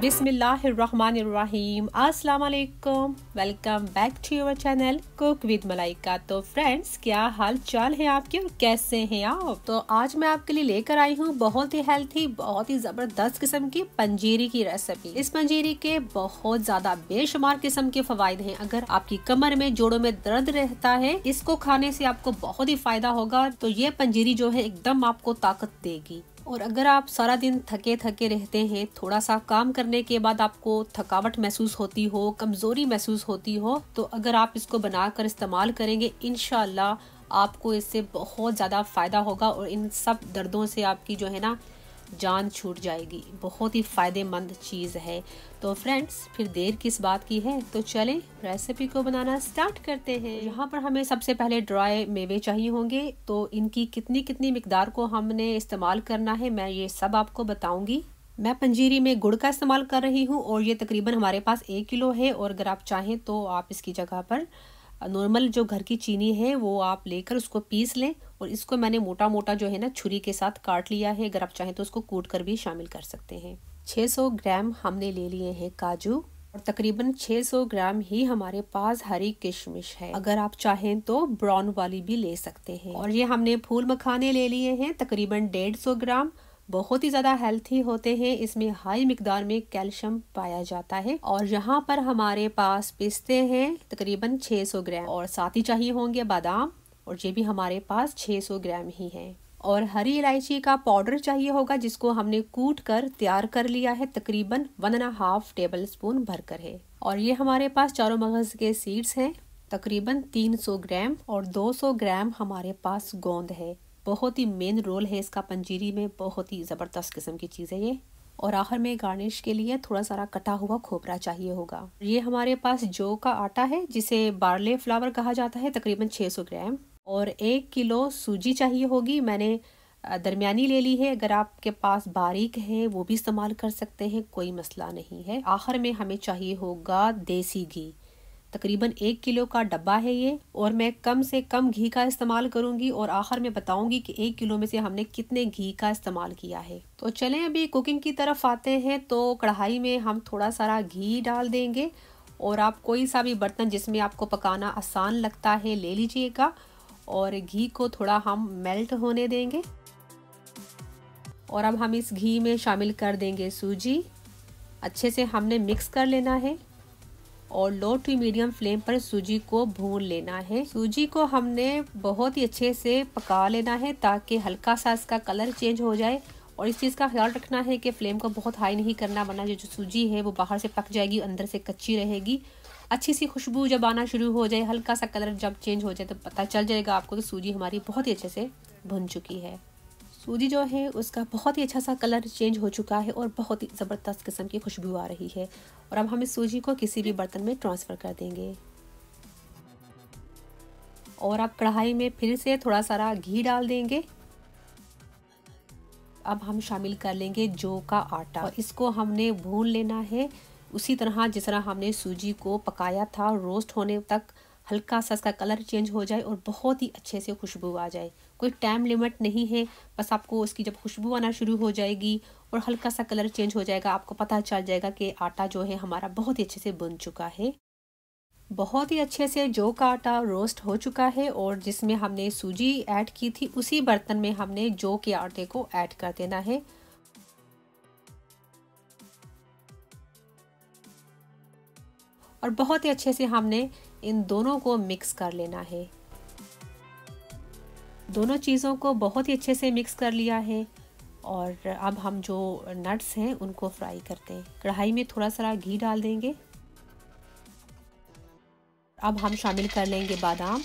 बिसमीम अस्सलाम welcome back to your channel cook with Malaika तो फ्रेंड्स क्या हाल चाल है आपके और कैसे हैं आप तो आज मैं आपके लिए लेकर आई हूँ बहुत ही हेल्थी बहुत ही ज़बरदस्त किस्म की पंजीरी की रेसिपी इस पंजीरी के बहुत ज़्यादा बेशुमार किस्म के फ़वाद हैं अगर आपकी कमर में जोड़ों में दर्द रहता है इसको खाने से आपको बहुत ही फायदा होगा तो ये पंजीरी जो है एकदम आपको ताकत देगी और अगर आप सारा दिन थके थके रहते हैं थोड़ा सा काम करने के बाद आपको थकावट महसूस होती हो कमज़ोरी महसूस होती हो तो अगर आप इसको बनाकर इस्तेमाल करेंगे इन आपको इससे बहुत ज़्यादा फ़ायदा होगा और इन सब दर्दों से आपकी जो है ना जान छूट जाएगी बहुत ही फ़ायदेमंद चीज़ है तो फ्रेंड्स फिर देर किस बात की है तो चलें रेसिपी को बनाना स्टार्ट करते हैं यहाँ पर हमें सबसे पहले ड्राई मेवे चाहिए होंगे तो इनकी कितनी कितनी मकदार को हमने इस्तेमाल करना है मैं ये सब आपको बताऊँगी मैं पंजीरी में गुड़ का इस्तेमाल कर रही हूँ और ये तकरीबन हमारे पास एक किलो है और अगर आप चाहें तो आप इसकी जगह पर नॉर्मल जो घर की चीनी है वो आप लेकर उसको पीस लें और इसको मैंने मोटा मोटा जो है ना छुरी के साथ काट लिया है अगर आप चाहें तो उसको कूट कर भी शामिल कर सकते हैं 600 ग्राम हमने ले लिए हैं काजू और तकरीबन 600 ग्राम ही हमारे पास हरी किशमिश है अगर आप चाहें तो ब्राउन वाली भी ले सकते हैं और ये हमने फूल मखाने ले लिए हैं तकरीबन सौ ग्राम बहुत ही ज़्यादा हेल्थी होते हैं इसमें हाई मकदार में कैल्शियम पाया जाता है और यहाँ पर हमारे पास पिस्ते हैं तकरीबन 600 ग्राम और साथ ही चाहिए होंगे बादाम और ये भी हमारे पास 600 ग्राम ही है और हरी इलायची का पाउडर चाहिए होगा जिसको हमने कूट कर तैयार कर लिया है तकरीबन one and half tablespoon भरकर है और ये हमारे पास चारों मगज के सीड्स हैं तकरीबन 300 ग्राम और 200 ग्राम हमारे पास गोंद है बहुत ही मेन रोल है इसका पंजीरी में बहुत ही ज़बरदस्त किस्म की चीज़ है ये और आखिर में गार्निश के लिए थोड़ा सारा कटा हुआ खोपरा चाहिए होगा ये हमारे पास जौ का आटा है जिसे बार्ले फ्लावर कहा जाता है तकरीबन 600 ग्राम और एक किलो सूजी चाहिए होगी मैंने दरमियानी ले ली है अगर आपके पास बारीक है वो भी इस्तेमाल कर सकते हैं कोई मसला नहीं है आखिर में हमें चाहिए होगा देसी घी तकरीबन एक किलो का डब्बा है ये और मैं कम से कम घी का इस्तेमाल करूँगी और आखिर में बताऊँगी कि एक किलो में से हमने कितने घी का इस्तेमाल किया है तो चलें अभी कुकिंग की तरफ आते हैं तो कढ़ाई में हम थोड़ा सारा घी डाल देंगे और आप कोई सा भी बर्तन जिसमें आपको पकाना आसान लगता है ले लीजिएगा और घी को थोड़ा हम मेल्ट होने देंगे और अब हम इस घी में शामिल कर देंगे सूजी अच्छे से हमने मिक्स कर लेना है और लो टू मीडियम फ्लेम पर सूजी को भून लेना है सूजी को हमने बहुत ही अच्छे से पका लेना है ताकि हल्का सा इसका कलर चेंज हो जाए और इस चीज़ का ख्याल रखना है कि फ्लेम को बहुत हाई नहीं करना वरना जो सूजी है वो बाहर से पक जाएगी अंदर से कच्ची रहेगी अच्छी सी खुशबू जब आना शुरू हो जाए हल्का सा कलर जब चेंज हो जाए तो पता चल जाएगा आपको कि सूजी हमारी बहुत ही अच्छे से भुन चुकी है सूजी जो है उसका बहुत ही अच्छा सा कलर चेंज हो चुका है और बहुत ही ज़बरदस्त किस्म की खुशबू आ रही है और अब हम इस सूजी को किसी भी बर्तन में ट्रांसफ़र कर देंगे और अब कढ़ाई में फिर से थोड़ा सारा घी डाल देंगे अब हम शामिल कर लेंगे जौ का आटा और इसको हमने भून लेना है उसी तरह जिस तरह हमने सूजी को पकाया था रोस्ट होने तक हल्का सा इसका कलर चेंज हो जाए और बहुत ही अच्छे से खुशबू आ जाए कोई टाइम लिमिट नहीं है बस आपको उसकी जब खुशबू आना शुरू हो जाएगी और हल्का सा कलर चेंज हो जाएगा आपको पता चल जाएगा कि आटा जो है हमारा बहुत ही अच्छे से बन चुका है बहुत ही अच्छे से जो का आटा रोस्ट हो चुका है और जिसमें हमने सूजी ऐड की थी उसी बर्तन में हमने जो के आटे को ऐड कर देना है और बहुत ही अच्छे से हमने इन दोनों को मिक्स कर लेना है दोनों चीज़ों को बहुत ही अच्छे से मिक्स कर लिया है और अब हम जो नट्स हैं उनको फ्राई करते हैं कढ़ाई में थोड़ा सा घी डाल देंगे अब हम शामिल कर लेंगे बादाम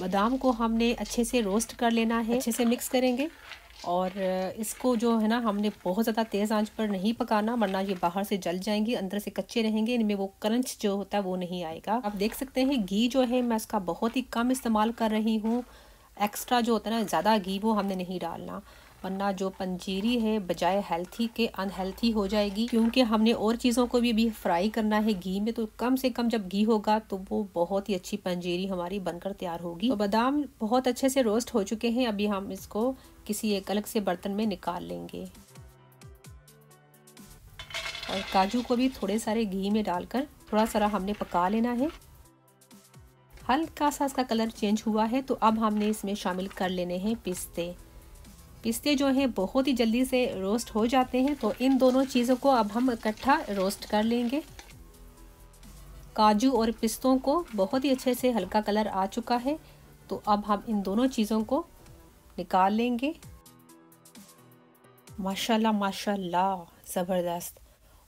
बादाम को हमने अच्छे से रोस्ट कर लेना है अच्छे से मिक्स करेंगे और इसको जो है ना हमने बहुत ज़्यादा तेज़ आंच पर नहीं पकाना वरना ये बाहर से जल जाएंगे अंदर से कच्चे रहेंगे इनमें वो क्रंच जो होता है वो नहीं आएगा आप देख सकते हैं घी जो है मैं इसका बहुत ही कम इस्तेमाल कर रही हूँ एक्स्ट्रा जो होता है ना ज़्यादा घी वो हमने नहीं डालना वरना जो पंजीरी है बजाय हेल्थी के अनहेल्थी हो जाएगी क्योंकि हमने और चीज़ों को भी, भी फ्राई करना है घी में तो कम से कम जब घी होगा तो वो बहुत ही अच्छी पंजीरी हमारी बनकर तैयार होगी तो बादाम बहुत अच्छे से रोस्ट हो चुके हैं अभी हम इसको किसी एक अलग से बर्तन में निकाल लेंगे और काजू को भी थोड़े सारे घी में डालकर थोड़ा सारा हमने पका लेना है हल्का सा इसका कलर चेंज हुआ है तो अब हमने इसमें शामिल कर लेने हैं पिस्ते पिस्ते जो हैं बहुत ही जल्दी से रोस्ट हो जाते हैं तो इन दोनों चीज़ों को अब हम इकट्ठा रोस्ट कर लेंगे काजू और पिस्तों को बहुत ही अच्छे से हल्का कलर आ चुका है तो अब हम इन दोनों चीज़ों को निकाल लेंगे माशाल्लाह माशाल्लाह ज़बरदस्त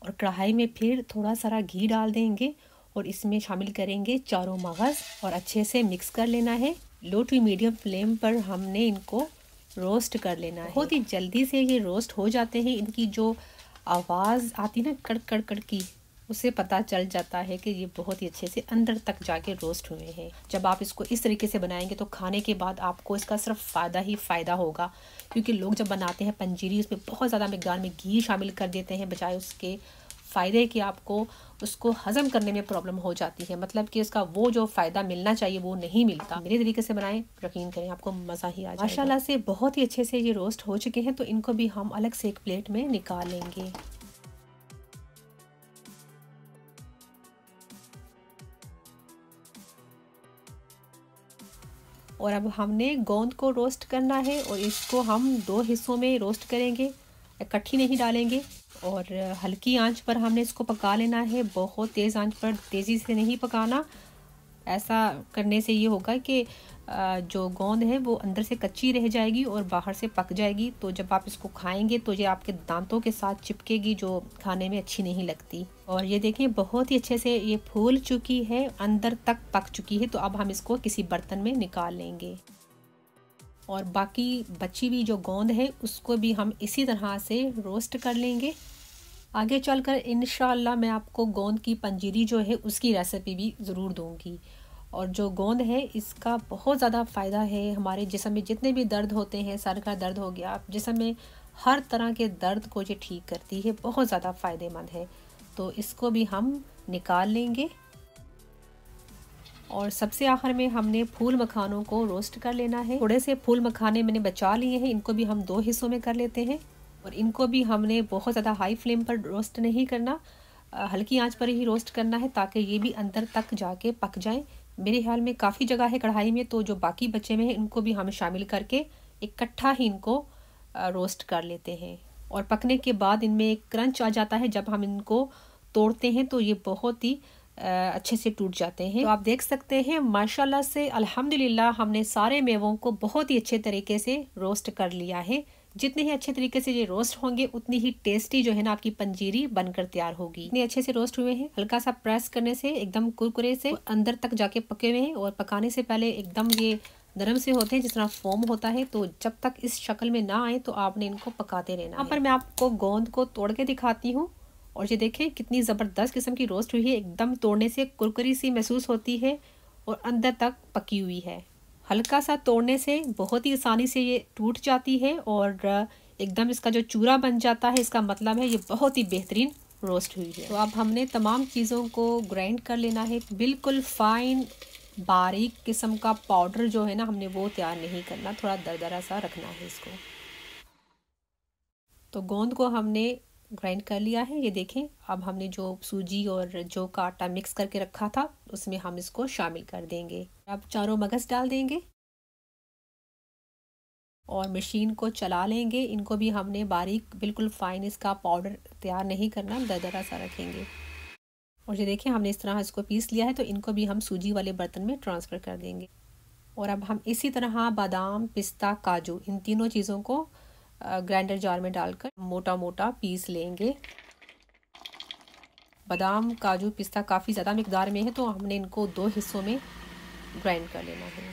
और कढ़ाई में फिर थोड़ा सारा घी डाल देंगे और इसमें शामिल करेंगे चारों मगज़ और अच्छे से मिक्स कर लेना है लो टू मीडियम फ्लेम पर हमने इनको रोस्ट कर लेना है बहुत ही जल्दी से ये रोस्ट हो जाते हैं इनकी जो आवाज़ आती ना कड़ कड़ कड़ की उससे पता चल जाता है कि ये बहुत ही अच्छे से अंदर तक जाके रोस्ट हुए हैं जब आप इसको इस तरीके से बनाएंगे तो खाने के बाद आपको इसका सिर्फ फ़ायदा ही फ़ायदा होगा क्योंकि लोग जब बनाते हैं पंजीरी उसमें बहुत ज़्यादा मकदार में घी शामिल कर देते हैं बजाय उसके फ़ायदे की आपको उसको हज़म करने में प्रॉब्लम हो जाती है मतलब कि उसका वो जो फ़ायदा मिलना चाहिए वो नहीं मिलता मेरे तरीके से बनाएं यकीन करें आपको मज़ा ही आ माशाल्लाह से बहुत ही अच्छे से ये रोस्ट हो चुके हैं तो इनको भी हम अलग से एक प्लेट में निकालेंगे और अब हमने गोंद को रोस्ट करना है और इसको हम दो हिस्सों में रोस्ट करेंगे इकट्ठी नहीं डालेंगे और हल्की आंच पर हमने इसको पका लेना है बहुत तेज़ आंच पर तेज़ी से नहीं पकाना ऐसा करने से ये होगा कि जो गोंद है वो अंदर से कच्ची रह जाएगी और बाहर से पक जाएगी तो जब आप इसको खाएंगे तो ये आपके दांतों के साथ चिपकेगी जो खाने में अच्छी नहीं लगती और ये देखें बहुत ही अच्छे से ये फूल चुकी है अंदर तक पक चुकी है तो अब हम इसको किसी बर्तन में निकाल लेंगे और बाकी बची हुई जो गोंद है उसको भी हम इसी तरह से रोस्ट कर लेंगे आगे चल कर इन मैं आपको गोंद की पंजीरी जो है उसकी रेसिपी भी ज़रूर दूँगी और जो गोंद है इसका बहुत ज़्यादा फ़ायदा है हमारे जिसम में जितने भी दर्द होते हैं सर का दर्द हो गया जिसम में हर तरह के दर्द को ये ठीक करती है बहुत ज़्यादा फ़ायदेमंद है तो इसको भी हम निकाल लेंगे और सबसे आखिर में हमने फूल मखानों को रोस्ट कर लेना है थोड़े से फूल मखाने मैंने बचा लिए हैं इनको भी हम दो हिस्सों में कर लेते हैं और इनको भी हमने बहुत ज़्यादा हाई फ्लेम पर रोस्ट नहीं करना हल्की आंच पर ही रोस्ट करना है ताकि ये भी अंदर तक जाके पक जाएं मेरे ख्याल में काफ़ी जगह है कढ़ाई में तो जो बाकी बचे में हैं इनको भी हम शामिल करके इकट्ठा ही इनको रोस्ट कर लेते हैं और पकने के बाद इनमें एक क्रंच आ जाता है जब हम इनको तोड़ते हैं तो ये बहुत ही अच्छे से टूट जाते हैं तो आप देख सकते हैं माशाल्लाह से अल्हम्दुलिल्लाह हमने सारे मेवों को बहुत ही अच्छे तरीके से रोस्ट कर लिया है जितने ही अच्छे तरीके से ये रोस्ट होंगे उतनी ही टेस्टी जो है ना आपकी पंजीरी बनकर तैयार होगी इतने अच्छे से रोस्ट हुए हैं हल्का सा प्रेस करने से एकदम कुरकुरे से अंदर तक जाके पके हुए हैं और पकाने से पहले एकदम ये नरम से होते हैं जिस तरह फोम होता है तो जब तक इस शक्ल में ना आए तो आपने इनको पकाते रहना यहाँ पर मैं आपको गोंद को तोड़ के दिखाती हूँ और ये देखें कितनी ज़बरदस्त किस्म की रोस्ट हुई है एकदम तोड़ने से कुरकुरी सी महसूस होती है और अंदर तक पकी हुई है हल्का सा तोड़ने से बहुत ही आसानी से ये टूट जाती है और एकदम इसका जो चूरा बन जाता है इसका मतलब है ये बहुत ही बेहतरीन रोस्ट हुई है तो अब हमने तमाम चीज़ों को ग्राइंड कर लेना है बिल्कुल फाइन बारीक किस्म का पाउडर जो है ना हमने वो तैयार नहीं करना थोड़ा दरदरा सा रखना है इसको तो गोंद को हमने ग्राइंड कर लिया है ये देखें अब हमने जो सूजी और जो का आटा मिक्स करके रखा था उसमें हम इसको शामिल कर देंगे अब चारों मगज़ डाल देंगे और मशीन को चला लेंगे इनको भी हमने बारीक बिल्कुल फाइन इसका पाउडर तैयार नहीं करना दरदरा सा रखेंगे और ये देखें हमने इस तरह इसको पीस लिया है तो इनको भी हम सूजी वाले बर्तन में ट्रांसफ़र कर देंगे और अब हम इसी तरह बादाम पिस्ता काजू इन तीनों चीज़ों को ग्राइंडर जार में डालकर मोटा मोटा पीस लेंगे बादाम काजू पिस्ता काफ़ी ज़्यादा मकदार में है तो हमने इनको दो हिस्सों में ग्राइंड कर लेना है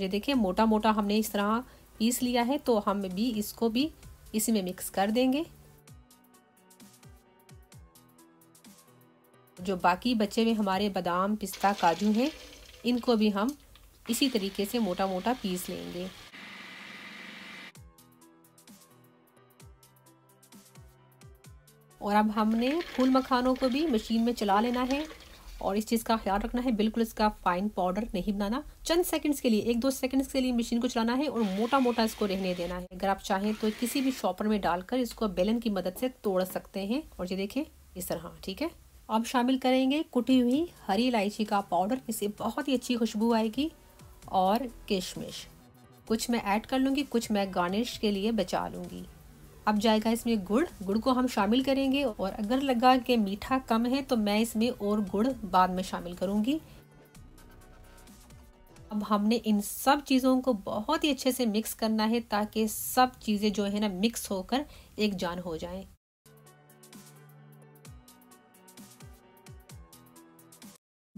ये देखिए मोटा मोटा हमने इस तरह पीस लिया है तो हम भी इसको भी इसी में मिक्स कर देंगे जो बाकी बचे हुए हमारे बादाम पिस्ता काजू हैं इनको भी हम इसी तरीके से मोटा मोटा पीस लेंगे और अब हमने फूल मखानों को भी मशीन में चला लेना है और इस चीज़ का ख्याल रखना है बिल्कुल इसका फाइन पाउडर नहीं बनाना चंद सेकंड्स के लिए एक दो सेकंड्स के लिए मशीन को चलाना है और मोटा मोटा इसको रहने देना है अगर आप चाहें तो किसी भी शॉपर में डालकर इसको बेलन की मदद से तोड़ सकते हैं और ये देखें इस तरह ठीक है अब शामिल करेंगे कुटी हुई हरी इलायची का पाउडर इससे बहुत ही अच्छी खुशबू आएगी और किशमिश कुछ मैं ऐड कर लूँगी कुछ मैं गार्निश के लिए बचा लूँगी अब जाएगा इसमें गुड़ गुड़ को हम शामिल करेंगे और अगर लगा कि मीठा कम है तो मैं इसमें और गुड़ बाद में शामिल करूंगी अब हमने इन सब चीज़ों को बहुत ही अच्छे से मिक्स करना है ताकि सब चीज़ें जो है ना मिक्स होकर एक जान हो जाएं।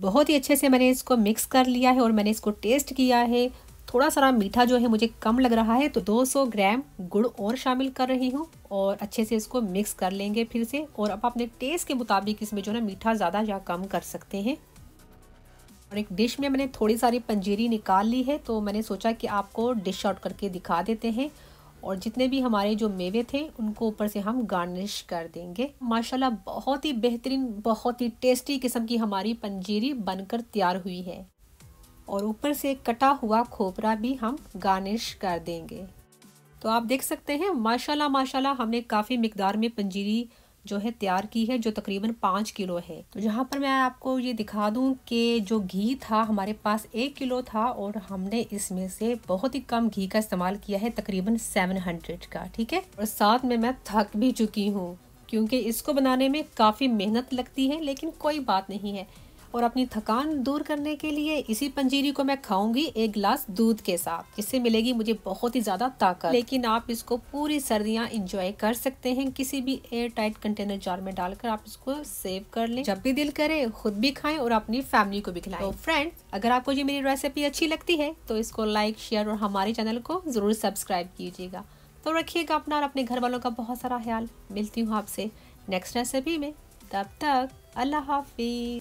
बहुत ही अच्छे से मैंने इसको मिक्स कर लिया है और मैंने इसको टेस्ट किया है थोड़ा सारा मीठा जो है मुझे कम लग रहा है तो 200 ग्राम गुड़ और शामिल कर रही हूँ और अच्छे से इसको मिक्स कर लेंगे फिर से और अब अपने टेस्ट के मुताबिक इसमें जो है ना मीठा ज़्यादा या कम कर सकते हैं और एक डिश में मैंने थोड़ी सारी पंजीरी निकाल ली है तो मैंने सोचा कि आपको डिश आउट करके दिखा देते हैं और जितने भी हमारे जो मेवे थे उनको ऊपर से हम गार्निश कर देंगे माशाल्लाह बहुत ही बेहतरीन बहुत ही टेस्टी किस्म की हमारी पंजीरी बनकर तैयार हुई है और ऊपर से कटा हुआ खोपरा भी हम गार्निश कर देंगे तो आप देख सकते हैं माशाल्लाह माशाल्लाह हमने काफ़ी मकदार में पंजीरी जो है तैयार की है जो तकरीबन पाँच किलो है तो जहाँ पर मैं आपको ये दिखा दूँ कि जो घी था हमारे पास एक किलो था और हमने इसमें से बहुत ही कम घी का इस्तेमाल किया है तकरीबन सेवन हंड्रेड का ठीक है और साथ में मैं थक भी चुकी हूँ क्योंकि इसको बनाने में काफ़ी मेहनत लगती है लेकिन कोई बात नहीं है और अपनी थकान दूर करने के लिए इसी पंजीरी को मैं खाऊंगी एक गिलास दूध के साथ इससे मिलेगी मुझे बहुत ही ज़्यादा ताकत लेकिन आप इसको पूरी सर्दियाँ इंजॉय कर सकते हैं किसी भी एयर टाइट कंटेनर जार में डालकर आप इसको सेव कर लें जब भी दिल करे खुद भी खाएं और अपनी फैमिली को भी खिलाएं तो फ्रेंड्स अगर आपको ये मेरी रेसिपी अच्छी लगती है तो इसको लाइक शेयर और हमारे चैनल को ज़रूर सब्सक्राइब कीजिएगा तो रखिएगा अपना और अपने घर वालों का बहुत सारा ख्याल मिलती हूँ आपसे नेक्स्ट रेसिपी में तब तक अल्लाह हाफिज